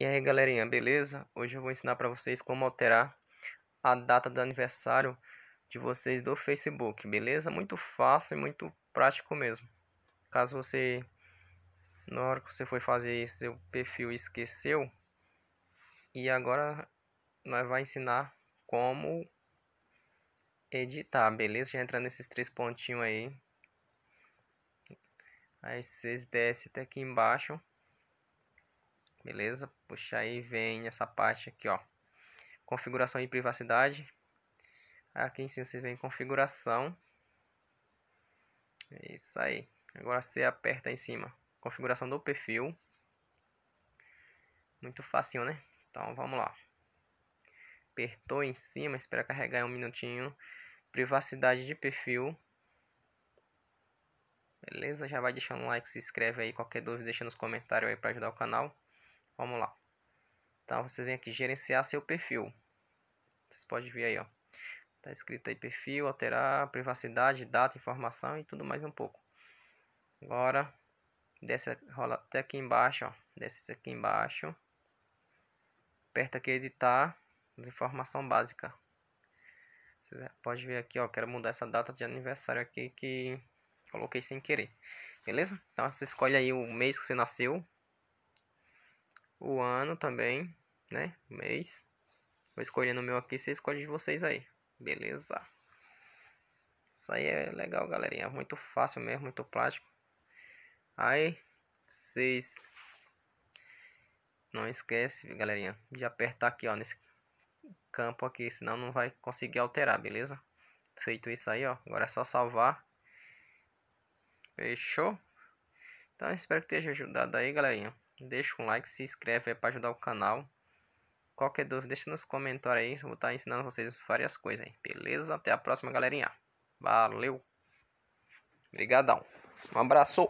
E aí galerinha, beleza? Hoje eu vou ensinar para vocês como alterar a data do aniversário de vocês do Facebook, beleza? Muito fácil e muito prático mesmo. Caso você, na hora que você foi fazer seu perfil, esqueceu. E agora nós vai ensinar como editar, beleza? Já entra nesses três pontinhos aí. Aí vocês descem até aqui embaixo beleza? Puxa, aí vem essa parte aqui, ó. Configuração e privacidade. Aqui em cima você vem configuração. É isso aí. Agora você aperta em cima. Configuração do perfil. Muito fácil, né? Então vamos lá. Apertou em cima, espera carregar um minutinho. Privacidade de perfil. Beleza? Já vai deixando um like, se inscreve aí. Qualquer dúvida, deixa nos comentários aí para ajudar o canal. Vamos lá. Então você vem aqui gerenciar seu perfil. Você pode ver aí, ó. Tá escrito aí perfil, alterar, privacidade, data, informação e tudo mais um pouco. Agora desce, rola até aqui embaixo, ó. Desce aqui embaixo. Aperta aqui editar, informação básica. Você pode ver aqui, ó, quero mudar essa data de aniversário aqui que coloquei sem querer. Beleza? Então você escolhe aí o mês que você nasceu, o ano também, né? O mês. Vou escolhendo o meu aqui, você escolhe de vocês aí. Beleza? Isso aí é legal, galerinha. Muito fácil mesmo, muito prático. Aí, vocês... Não esquece, galerinha, de apertar aqui, ó, nesse campo aqui, senão não vai conseguir alterar, beleza? Feito isso aí, ó, agora é só salvar. Fechou? Então, espero que tenha ajudado aí, galerinha. Deixa um like, se inscreve aí pra ajudar o canal. Qualquer dúvida, deixa nos comentários aí. Vou estar ensinando vocês várias coisas aí. Beleza? Até a próxima, galerinha. Valeu. Obrigadão. Um abraço.